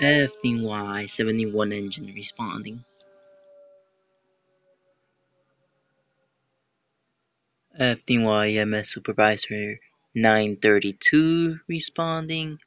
Everything 71 engine responding. Everything Y Supervisor 932 responding.